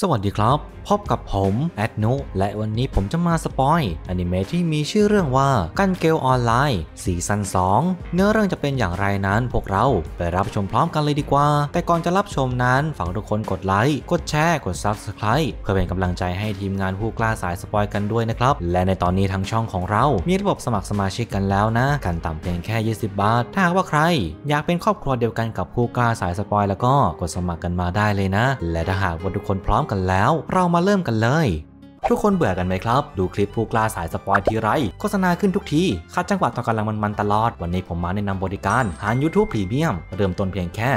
สวัสดีครับ พบกับผมแอดนุและวันนี้ผมจะมาสปอยอนิเมะที่มีชื่อเรื่องว่ากันเกลออนไลน์ซีซั่น2 เนื้อเรื่องจะเป็นอย่างไรนั้นพวกเรา ไปรับชมพร้อมกันเลยดีกว่า แต่ก่อนจะรับชมนั้นฝากทุกคนกดไลค์กดแชร์กด Subscribe เพื่อเป็นกำลังใจให้ทีมงานผู้กล้าสายสปอยกันด้วยนะครับ และในตอนนี้ทางช่องของเรา มีระบบสมัครสมาชิกกันแล้วนะกันต่ำเพียงแค่ 20 บาทถ้าหากว่าใคร อยากเป็นครอบครัวเดียวกันกับผู้กล้าสายสปอยแล้วก็กดสมัครกันมาได้เลยนะ และถ้าหากว่าทุกคนพร้อมร้อมกันแล้วเรามาเริ่มกันเลยทุกคนเบื่อกันไหมครับ ดูคลิปผู้กล้าสายสปอยทีไร โฆษณาขึ้นทุกทีคัดจังหวะตอนกำลังมันๆตลอดวันนี้ผมมาแนะนำบริการหาร YouTube p r e m i u เริ่มต้นเพียงแค่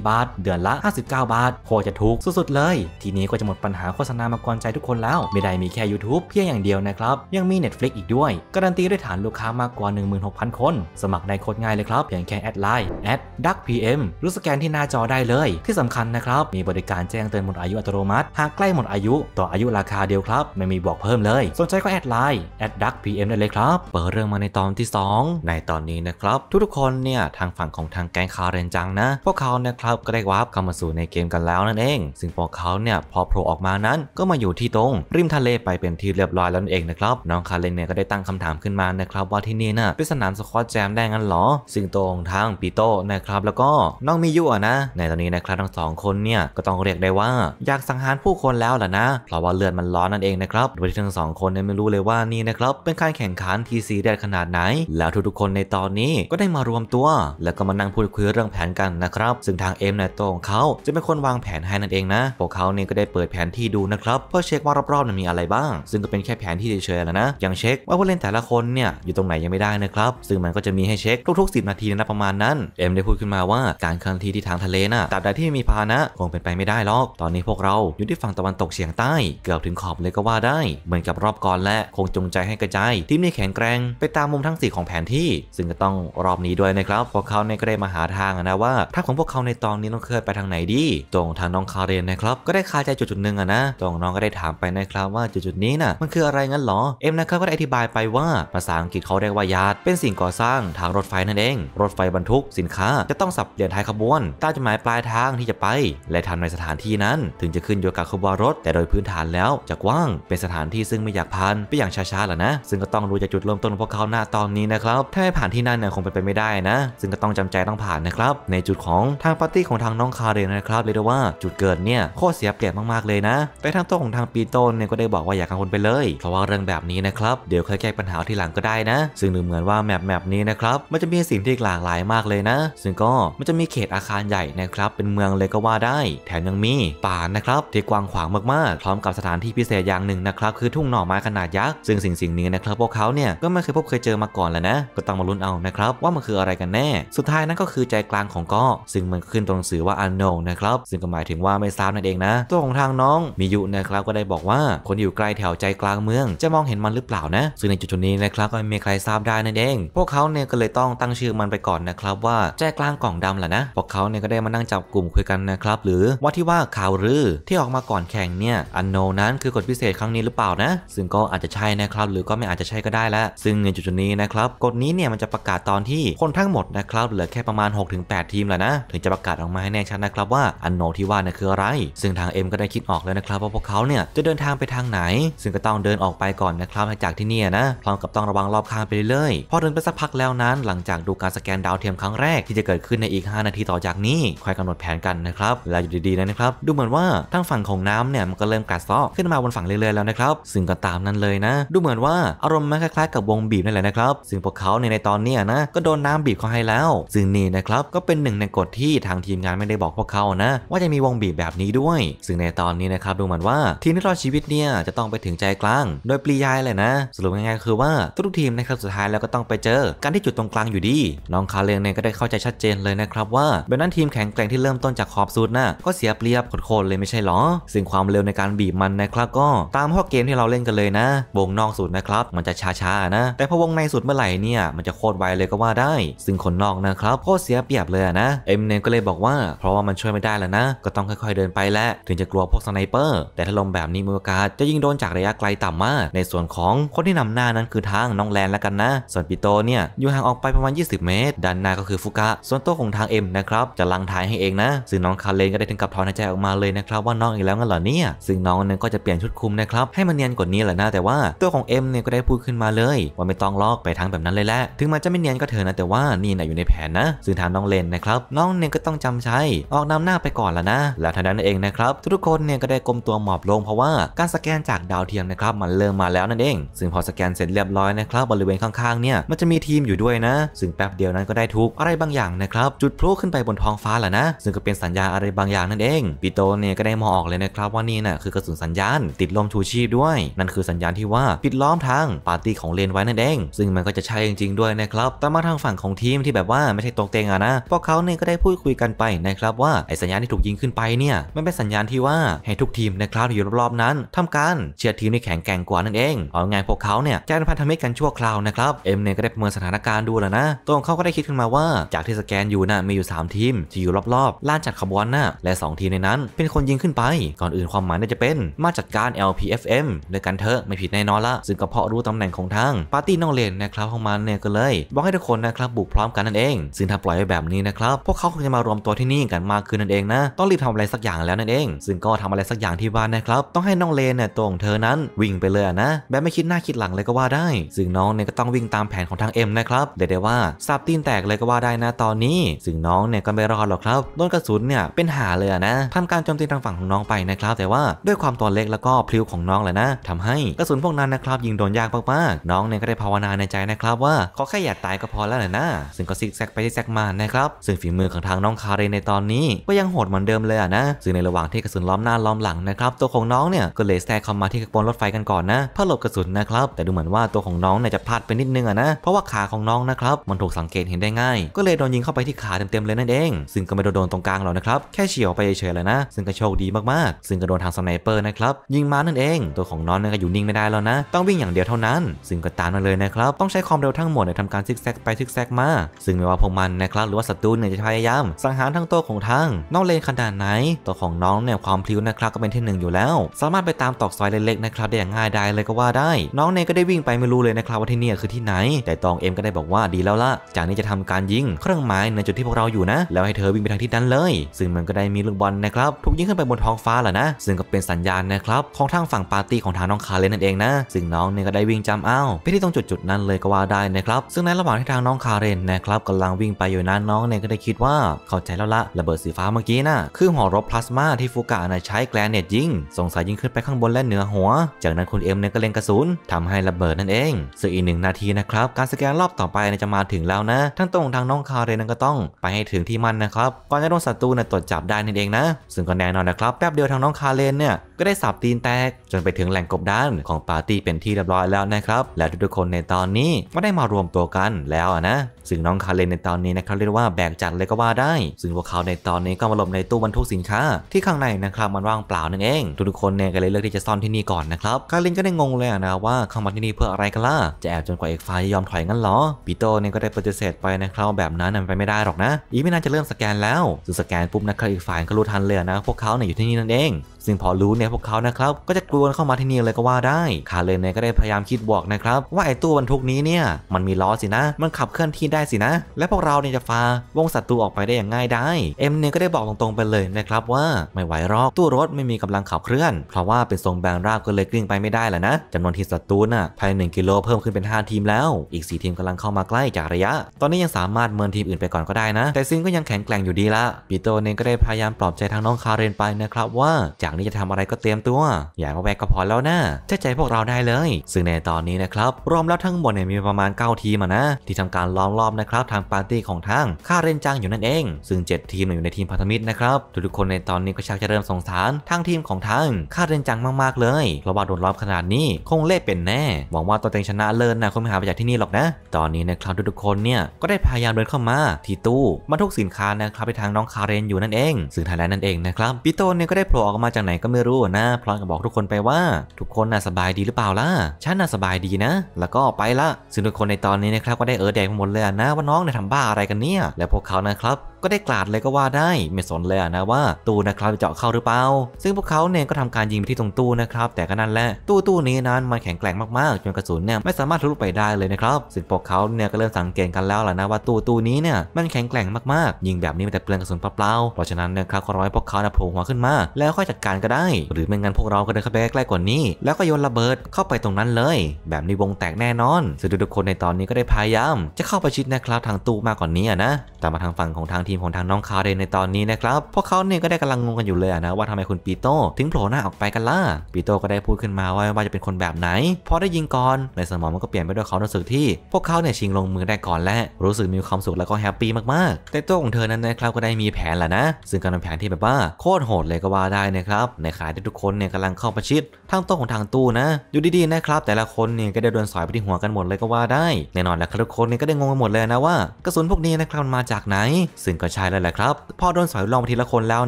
14 บาท เดือนละ 59 บาทโคจะถูกสุดๆ เลย ทีนี้ก็จะหมดปัญหาโฆษณามากวนใจทุกคนแล้ว ไม่ได้มีแค่ YouTube เพียงอย่างเดียวนะครับยังมี Netflix อีกด้วยการันตีด้วยฐานลูกค้ามากกว่า 16,000 คน สมัครได้โคตรง่ายเลยครับเพียงแค่แอดไลน์แอดดักพีเอ็มรู้สแกนที่หน้าจอได้เลย ที่สำคัญนะครับมีบริการแจ้งเตือนหมดอายุอัตโนมัติ หากใกล้หมดอายุต่ออายุราคาเดียวครับไม่มีบอกเพิ่มเลย สนใจก็แอดไลน์แอดดักพีเอ็มได้เลยครับ เปิดเรื่องมาในตอนที่ 2 ในตอนนี้นะครับ ทุกๆคนเนี่ยทางฝั่งของทางแก๊งคาเรนจังนะ พวกเขาเนี่ยครับก็ได้วาร์ปเข้ามาสู่ในเกมกันแล้วนั่นเองซึ่งพวกเขาเนี่ยพอโผล่ออกมานั้นก็มาอยู่ที่ตรงริมทะเลไปเป็นที่เรียบร้อยแล้วนั่นเองนะครับน้องคาเรนเนี่ยก็ได้ตั้งคำถามขึ้นมานะครับว่าที่นี่น่ะเป็นสนามสควอตแจมได้งั้นหรอซึ่งตรงทางปีโตนะครับแล้วก็น้องมิยุนะ ในตอนนี้นะครับทั้งสองคนเนี่ยก็ต้องเรียกได้ว่าอยากสังหารผู้คนแล้วแหละนะเพราะว่าเลือดมันร้อนนั่นเองนะครับ โดยที่ทั้งสองคนเนี่ยไม่รู้เลยว่านี่นะครับเป็นการแข่งขันทีซีได้ขนาดไหน แล้วทุกๆคนในตอนนี้ก็ได้มารวมตัวแล้วก็มานั่งพูดคุยเรื่องแผนกันนะครับ ซึ่งทางเอ็มในตัวของเขาจะเป็นคนวางแผนให้นั่นเองนะ พวกเขาเนี่ยก็ได้เปิดแผนที่ดูนะครับ เพื่อเช็คว่ารอบๆมันมีอะไรบ้าง ซึ่งก็เป็นแค่แผนที่เฉยๆแล้วนะอย่างเช็คว่าผู้เล่นแต่ละคนเนี่ยอยู่ตรงไหนยังไม่ได้นะครับ ซึ่งมันก็จะมีให้เช็คทุกๆ10นาทีนะประมาณนั้น เอ็มได้พูดขึ้นมาว่าการเคลื่อนที่ที่ทางทะเลนะ่ะตราบใดที่มีพานะคงเป็นไปไม่ได้หรอก ตอนนี้พวกเราอยู่ที่ฝั่งตะวันตกเฉียงใต้เกือบถึงขอบเลยก็ว่าได้เหมือนกับรอบก่อนและคงจงใจให้กระจายทีมนี้แข็งแกร่งไปตามมุมทั้ง4ของแผนที่ ซึ่งก็ต้องรอบนี้ด้วยนะครับพวกเขาในก็ได้มาหาทางนะว่าทัพของพวกเขาในตอนนี้ต้องเคลื่อนไปทางไหนดีตรงทางน้องคาเรนนะครับ ก็ได้คาใจจุดจุดหนึ่งะนะตรงน้องก็ได้ถามไปนะครับว่าจุดจุดนี้นะ่ะมันคืออะไรงั้นหรอเอ็มนะครับก็ได้อธิบายไปว่าภาษาอังกฤษเขาเรียกว่ายาดเป็นสิ่งก่อสร้างทางรถไฟนั่นเอง รถไฟบรรทุกสินค้าจะต้องสับเปลี่ยนท้ายขบวนตางจุดหมายปลายทางที่จะไป และทำในสถานที่นั้น ถึงจะขึ้นโยกับขบวนรถ แต่โดยพื้นฐานแล้วจะกว้างเป็นสถานที่ซึ่งไม่อยากผ่าน ไปอย่างช้าๆแหละนะ ซึ่งก็ต้องรู้จะจุดเริ่มต้นพวกเขาหน้าตอนนี้นะครับถ้าไม่ผ่านที่นั่นเนี่ยคงเป็นไปไม่ได้นะ ซึ่งก็ต้องจำใจต้องผ่านนะครับ ในจุดของทางปาร์ตี้ของทางน้องคาร์เรนนะครับเลยว่าจุดเกิดเนี่ยโคตรเสียเปรียบมากๆเลยนะแต่ทางตัวของทางปีโต้เนี่ยก็ได้บอกว่าอย่ากังวลไปเลย เพราะว่าเรื่องแบบนี้นะครับเดี๋ยวค่อยแก้ปัญหาที่หลังก็ได้นะ ซึ่งดูเหมือนว่าแมปแมปนี้นะครับมันจะมีสิ่งที่หลากหลายมากเลยนะ ซึ่งก็มันจะมีเขตอาคารใหญ่นะครับ เป็นเมืองเลยก็ว่าได้ แถมยังมี ป่านะครับที่กว้างขวางมากๆพร้อมกับสถานที่พิเศษอย่าางหนึ่งนะครับคือทุ่งหน่อไม้ขนาดยักษ์ซึ่งสิ่งสิ่งนี้นะครับ พวกเขาเนี่ยก็ไม่เคยพบเคยเจอมาก่อนแล้วนะก็ต้องมาลุ้นเอานะครับว่ามันคืออะไรกันแน่ สุดท้ายนั้นก็คือใจกลางของเกาะซึ่งมันขึ้นตรงสื่อว่าอันโนนะครับซึ่งก็หมายถึงว่าไม่ทราบนั่นเองนะตัวของทางน้องมิยุนะครับก็ได้บอกว่าคนอยู่ใกล้แถวใจกลางเมือง จะมองเห็นมันหรือเปล่านะซึ่งในจุดนี้นะครับก็ไม่มีใครทราบได้นั่นเองพวกเขาเนี่ยก็เลยต้องตั้งชื่อมันไปก่อนนะครับ ว่าใจกลางกล่องดำแหละนะพวกเขาเนี่ยก็ได้มานั่งจับกลุ่มคุยกันนะครับ หรือว่าที่ว่าข่าวรือที่ออกมาก่อนแข่งเนี่ยอันโนนั้นคือกฎพิเศษครั้งนี้หรือเปล่านะซึ่งก็อาจจะใช่นะครับหรือก็ไม่อาจจะใช่ก็ได้แล้วซึ่งในจุดนี้นะครับกฎนี้เนี่ยมันจะประกาศตอนที่คนทั้งหมดนะครับเหลือแค่ประมาณ 6-8ทีมแลลวนะถึงจะประกาศออกมาให้แน่ชัดนะครับว่าอันโนที่ว่าเนี่ยคืออะไรซึ่งทางเอ็มก็ได้คิดออกแล้วนะครับว่าพวกเขาเนี่ยจะเดินทางไปทางไหน ซึ่งก็ต้องเดินออกไปก่อนนะครับจากที่นี่นะพร้อมกับต้องระวังรอบข้างไปเรื่อยๆพอเดินไปสักพักแล้วนั้นหลังจากดูการสแกนดาวเทียมครั้งแรกที่จะเกิดขึ้นในอีก 5 นาทีต่อจากนี้คอยกำหนดแผนกันนะครับแลาอยู่ดีๆนะครับดูเหมือนว่าท้งฝั่งของน้ำเนี่ยมันก็เริ่มกัดเซาะขึ้นมาบนฝั่งเรื่อยๆแล้วนะครับซึ่งก็ตามนั้นเลยนะ ดูเหมือนว่า อารมณ์มันคล้ายๆกับวงบีบนั่นแหละนะครับซึ่งพวกเขาในในตอนนี้นะก็โดนน้าบีบเขาให้แล้วซึ่งนี่นะครับก็เป็นหนึ่งในกฎที่ทางทีมงานไม่ได้บอกพวกเขานะว่าจะมีวงบีบแบบนี้ด้วยซึ่งในตอนนี้นะครับดูเหมือนว่า ทีมที่รอดชีวิตเนี่ยจะต้องไปถึงใจกลางโดยปริยายเลยนะสรุปง่ายๆคือว่าทุกทีมนะครับสุดท้ายแล้วก็ต้องไปเจอการที่จุดตรงกลางอยู่ดี น้องคาเลนเนี่ยก็ได้เข้าใจชัดเจนเลยนะครับ ว่าเบนั้นทีมแข็งแกร่งที่เริ่มต้นจากขอบสุดนะะก็เสียเปรียบโคตรเลยไม่ใช่หรอซึ่งความเร็วในการบีบมันนะครับก็ตามข้อเกมที่เราเล่นกันเลยนะ วงนอกสุดนะครับ มันจะช้าๆนะ แต่พอวงในสุดเมื่อไหร่เนี่ย มันจะโคตรไวเลยก็ว่าได้ ซึ่งคนนอกนะครับโคตรเสียเปรียบเลยนะ เอ็มเนก็เลยบอกว่า เพราะว่ามันช่วยไม่ได้แล้วนะ ก็ต้องค่อยๆเดินไปแหละ ถึงจะกลัวพวกสไนเปอร์ แต่ถ้าลมแบบนี้มือกาจะยิงโดนจากระยะไกลต่ำมาก ในส่วนของคนที่นำหน้านั้นคือทางน้องแลนแล้วกันนะ ส่วนปิโตเนี่ยอยู่ห่างออกไปประมาณ20 เมตรด้านหน้าก็คือฟุกะส่วนตัวของทางเอ็มนะครับจะลังท้ายให้เองนะ ซึ่งน้องคาเลนก็ได้ถึงกับถอนหายใจออกมาเลยนะครับว่าน้องอีกแล้วงั้นเหรอเนี่ยซึ่งน้องนั้นก็จะเปลี่ยนชุดคุมนะครับให้มันเนียนกว่านี้แหละนะแต่ว่าตัวของเอ็มเนี่ยก็ได้พูดขึ้นมาเลย ว่าไม่ต้องลอกไปทางแบบนั้นเลยแหละ ถึงมันจะไม่เนียนก็เถอะนะ แต่ว่านี่นะอยู่ในแผนนะ ซึ่งถามน้องเลนนะครับน้องเนี่ยก็ต้องจำใช้ ออกนำหน้าไปก่อนละนะและทันนั้นเองนะครับทุกคนเนี่ยก็ได้กลมตัวหมอบลง เพราะว่าการสแกนจากดาวเทียมนะครับมันเริ่มมาแล้วนั่นเองซึ่งพอสแกนเสร็จเรียบร้อยนะครับบริเวณข้างๆเนี่ยมันจะมีทีมอยู่ด้วยนะ ซึ่งแป๊บเดียวนั้นก็ได้ทุกอะไรบางอย่างนะครับ จุดพลุขึ้นไปบนท้องฟ้าแลละนะซึ่งก็เป็นสัญญาอะไรบางอย่างนั่นเองปีโตเนี่ยก็ได้มองออกเลยนะครับว่านี่นะ่ะคือกระสุนสัญญาณติดลมชูชีพด้วยนั่นคือสัญญาณที่ว่าปิดล้อมทางปาร์ตี้ของเลนไว้นั่นเองซึ่งมันก็จะใช่จริง ๆด้วยนะครับแต่มาทางฝั่งของทีมที่แบบว่าไม่ใช่ตรงเตงอะนะพวกเขาเนี่ยก็ได้พูดคุยกันไปนะครับว่าไอ้สัญญาณที่ถูกยิงขึ้นไปเนี่ยมันเป็นสัญญาณที่ว่าให้ทุกทีมนะครับที่อยู่รอบๆ นั้น ทำการเชียร์ทีมที่แข็งแกร่งกว่านั่นเองเอาไงพวกเขาเนี่ยจะพันธมิตรกันชั่วคราวนะครับเอ็มเนี่ยก็ได้ประเมินสถานการณ์ดูแล้วนะตัวของเขาก็ได้คิดขึ้นมาว่าจากที่สแกนอยู่นะ่ะมีอยู่ 3 ทีมที่อยู่รอบๆล่านจัดขบวนนะ่ะและ2ทีมในนั้นเป็นคนยิงขึ้นไปก่อนอื่นความหมายน่าจะเป็นมาจัดการ LP PFM ด้วยกันเถอะไม่ผิดแน่นอนละซึ่งก็เพาะรู้ตำแหน่งของทางปาร์ตี้น้องเลนนะครับของมันเนี่ยก็เลย บอกให้ทุกคนนะครับบุกพร้อมกันนั่นเองซึ่งถ้าปล่อยไว้แบบนี้นะครับพวกเขาคงจะมารวมตัวที่นี่กันมากขึ้นนั่นเองนะต้องรีบทำอะไรสักอย่างแล้วนั่นเอง ซึ่งก็ทำอะไรสักอย่างที่บ้านนะครับต้องให้น้องเลนเนี่ยตัวของเธอนั้น วิ่งไปเลยนะ แบบไม่คิดหน้าคิดหลังเลยก็ว่าได้ ซึ่งน้องเนี่ยก็ต้องวิ่งตามแผนของทางเอ็มนะครับเดี๋ยวได้ว่าซาบตีนแตกเลยก็ว่าได้นะตอนนี้ซึ่งน้องเนี่ยก็ไม่รอดหรอกครับโดนกระสุนเนี่ยเป็นหาเลยนะทำการโจมตีทางฝั่งของน้องไปนะครับแต่ว่าด้วยความตัวเล็กแล้วก็พลิ้วของน้องแหละนะทำให้กระสุนพวกนั้นนะครับยิงโดนยากมากๆ น้องเนี่ยก็ได้ภาวนาในใจนะครับว่าขอแค่อย่าตายก็พอแล้วแหละนะซึ่งก็ซิกแซกไปซิกแซกมานะครับซึ่งฝีมือของทางน้องคาเรนในตอนนี้ ก็ยังโหดเหมือนเดิมเลยนะซึ่งในระหว่างที่กระสุนล้อมหน้าล้อมหลังนะครับตัวของน้องเนี่ยก็เลยแทกเข้ามาที่กระโปรงรถไฟกันก่อนนะเพื่อหลบกระสุนนะครับแต่ดูเหมือนว่าตัวของน้องเนี่ยจะพลาดไปนิดนึงอะนะเพราะว่าขาของน้องนะครับมันถูกสังเกตเห็นได้ง่าย ก็เลยโดนยิงเข้าไปที่ขาเต็มๆเลยนั่นเอง ซึ่งก็ไม่โดนตรงกลางหรอกนะครับแค่เฉียวไปเฉยๆเลยนะ ซึ่งก็โชคดีมากๆซึ่งก็โดนทางสไนเปอร์นะครับ ยิงมานั่นเองตัวของน้องนะก็อยู่นิ่งไม่ได้แล้วนะ ต้องวิ่งอย่างเดียวเท่านั้น ซึ่งก็ตามมาเลยนะครับต้องใช้ความเร็วทั้งหมดในทาการซิกแซกไปซิกแซกมาซึ่งไม่ว่าพวกมันนะครับหรือว่าศัตรูเนี่ยจะพยายามสังหารทั้งตัวของทั้งนอกเลนขนาดไหนตัวของน้องเนี่ยความพลิ้วนะครับก็เป็นที่หนึ่งอยู่แล้ว สามารถไปตามตอกซอยเล็กๆนะครับได้อย่างง่ายดายเลยก็ว่าได้ น้องเนยก็ได้วิ่งไปไม่รู้เลยนะครับว่าที่นี่คือที่ไหน แต่ตองเอ็มก็ได้บอกว่าดีแล้วล่ะ จากนี้จะทำการยิงเครื่องหมายในจุดที่พวกเราอยู่นะ แล้วให้เธอวิ่งไปทางที่นั้นเลย ซึ่งมันก็ได้มีลูกบอลนะครับถูกยิงขึ้นไปบนท้องฟ้าแหละนะซึ่งก็เป็นสัญญาณนะครับของทางฝั่งปาร์ตี้ของทางน้องคาเลนนั่นเองนะซึ่งน้องเนี่ยก็ได้วิ่งจำเอาไปที่ตรงจุดจุดนั้นเลยก็ว่าได้นะครับซึ่งในระหว่างที่ทางน้องคาเลนนะครับกำลังวิ่งไปอยู่นั้นน้องเนี่ยก็ได้คิดว่าเข้าใจแล้วละระเบิดสีฟ้าเมื่อกี้นะ่ะคือหอรบพลาสมาที่ฟูกะนะใช้แกลเนตยิงสงสัยยิงขึ้นไปข้างบนและเหนือหัว จากนั้นคุณเอ็มเนี่ยก็เล็งกระสุนทำให้ระเบิดนั่นเองซึ่งอีกหนึ่งนาทีนะครับการสแกนรอบต่อไปจะมาถึงแล้วนะ ทั้งตรงทางน้องคาเรนนั้นก็ต้อง ไปให้ถึงที่มันนะครับก่อนจะโดนศัตรูนยตรวจจับได้นั่นเองนะ ซึ่งก็แน่นอนนะครับแป๊บเดียวทางน้องคาเลนเนี่ยก็ได้สับตีนแกจนไปถึงแหล่งกบดาน ของปาร์ตี้เป็นที่เรียบร้อยแล้วนะครับ และทุกๆคนในตอนนี้ก็ได้มารวมตัวกันแล้วนะซึ่งน้องคาเลนในตอนนี้นะครับเรียกว่าแบกจัดเลยก็ว่าได้ ซึ่งพวกเขาในตอนนี้ก็มาหลบในตู้บรรทุกสินค้าที่ข้างในนะครับมันว่างเปล่านั่นเองทุกๆคนเนี่ยก็เลยเลือกที่จะซ่อนที่นี่ก่อนนะครับ คาเลนก็ได้งงเลยนะว่าเข้ามาที่นี่เพื่ออะไรกันล่ะจะแอบจนกว่าเอกฟ้าจะยอมถอยงั้นหรอปีโตเนี่ยก็ได้ปฏิเสธไปนะครับแบบนั้นมันไปไม่ได้หรอกนะ อีไม่น่าจะเริ่มสแกนแล้วซึ่งสแกนปุ๊บนะครับอีกฝ่ายก็รู้ทันเลยนะพวกเขาเนี่ยอยู่ที่นี่นั่นเองซึ่งพอรู้เนี่ยพวกเขานะครับก็จะกลัวเข้ามาที่นี่เลยก็ว่าได้คาเลนเนี่ยก็ได้พยายามคิดบอกนะครับว่าไอ้ตู้บรรทุกนี้เนี่ยมันมีล้อสินะ มันขับเคลื่อนที่ได้สินะ และพวกเราเนี่ยจะฟาวงศัตรูออกไปได้อย่างง่ายได้เอ็มเนี่ยก็ได้บอกตรงๆไปเลยนะครับ ว่าไม่ไหวหรอกตู้รถไม่มีกำลังขับเคลื่อน เพราะว่า เป็นทรงแบนราบก็เลยกลิ้งไปไม่ได้แหละนะจำนวนทีมศัตรูน่ะภายใน1กิโลเพิ่มขึ้นเป็น5ทีมแล้วอีก4ทีมกำลังเข้ามาใกล้จากระยะ ตอนนี้ยังสามารถเมินทีมอื่นไปก่อนก็ได้นะ แต่ซิงก็ยังแข็งแกร่งอยู่ดีละปีโตเ่ยก็ได้พยายามปลอบใจทางน้องคาเรนไปนะครับว่าจากนี้จะทำอะไรก็เตรียมตัว อย่ามาแวกก็พอแล้วนะใชใจพวกเราได้เลย ซึ่งในตอนนี้นะครับ รวมแล้วทั้งหมดเนี่ยมีประมาณ 9 ทีมนะ ที่ทำการล้อมรอบนะครับทางปาร์ตี้ของทางค้าเรนจังอยู่นั่นเอง ซึ่ง 7 ทีมอยู่ในทีมพันธมิตรนะครับ ทุกๆคนในตอนนี้ก็ชักจะเริ่มสงสาร ทางทีมของทางค้าเรนจังมาก ๆ เลยเพราะว่าโดนล้อมขนาดนี้คงเล่เป็นแน่ หวังว่าตัวเองชนะเลิศนะคงไม่หาไปจากที่นี่หรอกนะ ตอนนี้นะครับทุกๆคนเนี่ย ก็ได้พยายามเดินเข้ามาที่ตู้บรรทุกสินค้านะครับ ไปทางน้องคาเรนอยู่นั่นเองซึ่งทายนนั่นเองนะครับปิโตเนี่ยก็ได้โผล่ออกมาจากไหนก็ไม่รู้นะพ้อมก็บอกทุกคนไปว่า ทุกคนน่ะสบายดีหรือเปล่าล่ะ ฉันน่ะสบายดีนะ แล้วก็ไปละซึ่งทุกคนในตอนนี้นะครับ ก็ได้เออแดงหมดเลยนะ ว่าน้องเนี่ยทำบ้าอะไรกันเนี่ย และพวกเขานะครับก็ได้กลาดเลยก็ว่าได้ ไม่สนเลยนะว่าตู้นะครับเจาะเข้าหรือเปล่าซึ่งพวกเขาเนี่ยก็ทำการยิงไปที่ตรงตู้นะครับแต่ก็นั่นแหละตู้ตู้นี้นั้นมันแข็งแกร่งมากๆจนกระสุนเนี่ยไม่สามารถทะลุไปได้เลยนะครับซึ่งพวกเขาเนี่ยก็เริ่มสังเกตกันแล้วล่ะนะว่าตู้ตู้นี้เนี่ยมันแข็งแกร่งมากๆยิงแบบนี้มันจะเปลืองกระสุนเปล่าเพราะฉะนั้นนะครับก็ร้อยพวกเขานะโผล่หัวขึ้นมา แล้วค่อยจัดการก็ได้ หรือไม่งั้นพวกเราก็เดินเข้าไปใกล้กว่านี้ แล้วก็โยนระเบิดเข้าไปตรงนั้นเลย แบบนี้วงแตกแน่นอนซึ่งทุกคนในตอนนี้ก็ได้พยายามจะเข้าไปชิดนะครับทางตู้มากกว่านี้นะแต่มาทางฝั่งของทางทีมของทางน้องคาเรนในตอนนี้นะครับพวกเขาเนี่ยก็ได้กำลังงงกันอยู่เลยนะว่าทำไมคุณปีโต้ถึงโผล่หน้าออกไปกันล่ะปีโต้ก็ได้พูดขึ้นมาว่าว่าจะเป็นคนแบบไหนพอได้ยิงก่อนในสมองมันก็เปลี่ยนไปด้วยความรู้สึกที่ พวกเขาเนี่ยชิงลงมือได้ก่อนและ รู้สึกมีความสุขแล้วก็แฮปปี้มากๆ แต่ตัวของเธอนั้นนะครับก็ได้มีแผนแหละนะซึ่งการแผนที่แบบว่า โคตรโหดเลยก็ว่าได้นะครับในขายที่ทุกคนเนี่ยกำลังเข้าประชิดทางโต๊ะของทางตู้นะ อยู่ดีๆนะครับแต่ละคนเนี่ยก็ได้โดนสอยไปที่หัวกันหมดเลยก็ว่าได้แน่นอนแล้วทุกคนเนี่ยก็ได้งงกันหมดเลยนะว่า กระสุนพวกนี้นะครับมาจากไหน ซึ่งก็ใช่แล้วแหละครับพอโดนสอยลองไปทีละคนแล้ว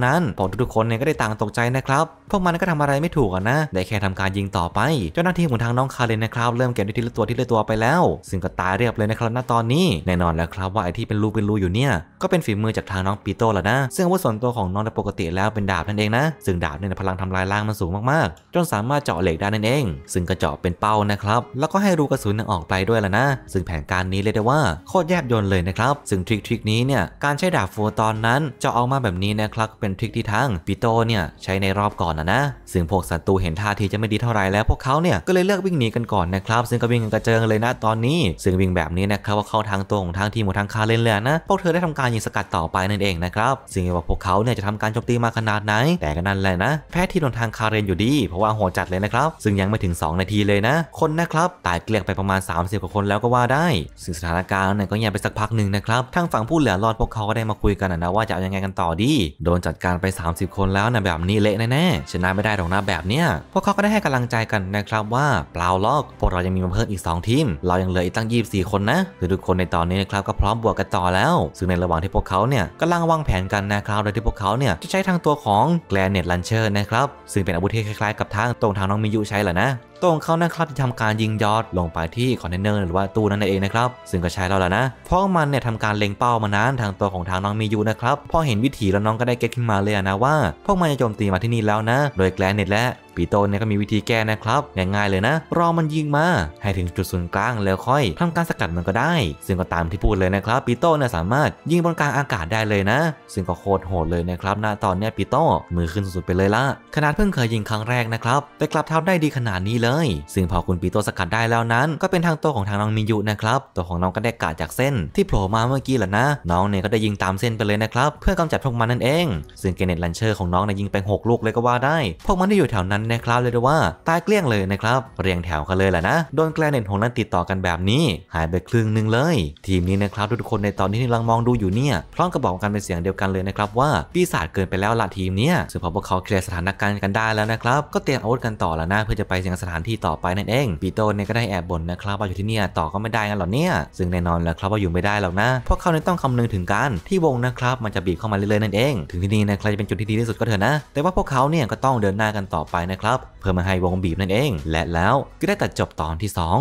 นั้นพวกทุกๆคนเนี่ยก็ได้ต่างตกใจนะครับพวกมันก็ทำอะไรไม่ถูกนะได้แค่ทำการยิงต่อไป เจ้าหน้าที่ของทางน้องคาเลนนะครับ เริ่มเก็บได้ทีละตัวทีละตัวไปแล้ว ซึ่งก็ตายเรียบเลยนะครับณตอนนี้แน่นอนแล้วครับว่าไอ้ที่เป็นรูเป็นรูอยู่เนี่ย ก็เป็นฝีมือจากทางน้องปีโต้แหละนะซึ่งอาวุธส่วนตัวของน้องปกติแล้วเป็นดาบนั่นเองนะซึ่งดาบเนี่ยพลังทำลายล่างมันสูงมากๆจนสามารถเจาะเหล็กได้นั่นเอง ซึ่งก็เจาะเป็นเป้านะครับแล้วก็ให้รูกระสุนออกไปด้วยล้วนะซึ่งแผนการนี้เรียกได้ว่าโคตรแยบยลเลยนะครับ ซึ่งทริคทริคนี้เนี่ยการใช้ดาากโฟตอนนั้นจะออกมาแบบนี้นะครับ เป็นทริคที่ทั้งปิโตเนี่ย ใช้ในรอบก่อนนะนะซึ่งพวกศัตรูเห็นท่าทีจะไม่ดีเท่าไรแล้วพวกเขาเนี่ยก็เลยเลือกวิ่งหนีกันก่อนนะครับซึ่งก็วิ่งกันกระเจิงเลยนะตอนนี้ซึ่งวิ่งแบบนี้นะครับว่าเข้าทางตรงทางทีมของทางคาเลนเลยนะพวกเธอได้ทำการยิงสกัดต่อไปนั่นเองนะครับซึ่งว่าพวกเขาเนี่ยจะทำการโจมตีมาขนาดไหน แต่ก็นั่นแหละนะ แพ้ที่โดนทางคาเรนอยู่ดี เพราะว่าโหดจัดเลยนะครับซึ่งยังไม่ถึง2นาทีเลยนะ คนนะครับตายเกลี้ยงไปประมาณ 30กว่าคนแล้วก็ว่าได้ซึ่งสถานการณ์เนี่ยก็เงียบไปสักพักหนึ่งนะครับทางฝั่งผู้เหลือรอดพวกเขาก็ได้มาคุยกันนะว่าจะเอายังไงกันต่อดี โดนจัดการไป 30 คนแล้วนะแบบนี้เละแน่ๆชนะไม่ได้หรอกนะแบบเนี้ยพวกเขาก็ได้ให้กำลังใจกันนะครับว่าเปล่าล็อกพวกเรายังมีมาเพิ่มอีก 2ทีมเรายังเหลืออีกตั้ง 24 คนนะคือทุกคนในตอนนี้นะครับก็พร้อมบวกกันต่อแล้วซึ่งในระหว่างที่พวกเขาเนี่ยกำลังวางแผนกันนะครับโดยที่พวกเขาเนี่ยจะใช้ทางตัวของแกลเน็ตลันเชอร์นะครับซึ่งเป็นอาวุธที่คล้าย ๆกับทางตรงทางน้องมิยุใช้แหละนะตัวของเขานะครับจะทำการยิงยอดลงไปที่คอนเทนเนอร์หรือว่าตู้นั่นเองนะครับ ซึ่งก็ใช้เราแล้วนะเพราะมันเนี่ยทำการเล็งเป้ามานานทางตัวของทางน้องมียูนะครับ พอเห็นวิถีแล้วน้องก็ได้เก็ตขึ้นมาเลยนะว่า พวกมันจะโจมตีมาที่นี่แล้วนะ โดยแกลนเน็ตและปีโตเนี่ยก็มีวิธีแก้นะครับง่ายๆเลยนะ รอมันยิงมาให้ถึงจุดศูนย์กลางแล้วค่อย ทำการสกัดมันก็ได้ ซึ่งก็ตามที่พูดเลยนะครับปีโตเนี่ยสามารถยิงบนกลางอากาศได้เลยนะ ซึ่งก็โคตรโหดเลยนะครับณตอนเนี้ยปีโตมือขึ้นสุดๆไปเลยละขนาดเพิ่งเคยยิงครั้งแรกนะครับแต่กลับทำได้ดีขนาดนี้เลย ซึ่งพอคุณปีโตสกัดได้แล้วนั้น ก็เป็นทางตัวของทางน้องมิยุนะครับตัวของน้องก็ได้กาดจากเส้น ที่โผล่มาเมื่อกี้แหละนะน้องเนี่ยก็ได้ยิงตามเส้นไปเลยนะครับเพื่อกำจัดพวกมันนั่นเอง ซึ่งเกเนตลันเชอร์ของน้องนะยิงไป6ลูกเลยก็ว่าได้พวกมันที่อยู่แถวนั้นนะครับเลยว่าตายเกลี้ยงเลยนะครับเรียงแถวกันเลยแหละนะ โดนแกลเน็ตหงนั้นติดต่อกันแบบนี้ หายไปครึ่งหนึ่งเลย ทีมนี้นะครับทุกคนในตอนที่กำลังมองดูอยู่เนี่ยพร้อมกับบอกกันเป็นเสียงเดียวกันเลยนะครับว่าปีศาจเกินไปแล้วละทีมเนี้ยซึ่งพอพวกเขาเคลียร์สถานการณ์กันได้แล้วนะครับก็เตรียมอาวุธกันต่อแล้วนะเพื่อจะไปยังสถานที่ต่อไปนั่นเองปีโตเนี่ยก็ได้แอบบ่นนะครับว่าอยู่ที่เนี่ยต่อก็ไม่ได้กันหรอเนี่ยซึ่งแน่นอนแล้วครับว่าอยู่ไม่ได้หรอกนะเพราะเขาเนี่ยต้องคำนึงถึงการที่วงนะครับ มันจะบีบเข้ามาเรื่อยๆนั่นเอง ถึงที่นี่นะครจะเป็นจุดที่ดีที่สุดก็เถอะนะ แต่ว่าพวกเขาเนี่ยก็ต้องเดินหน้ากันต่อไปนะครับเพื่อมาให้วงบีบนั่นเอง และแล้วก็ได้ตัดจบตอนที่ 2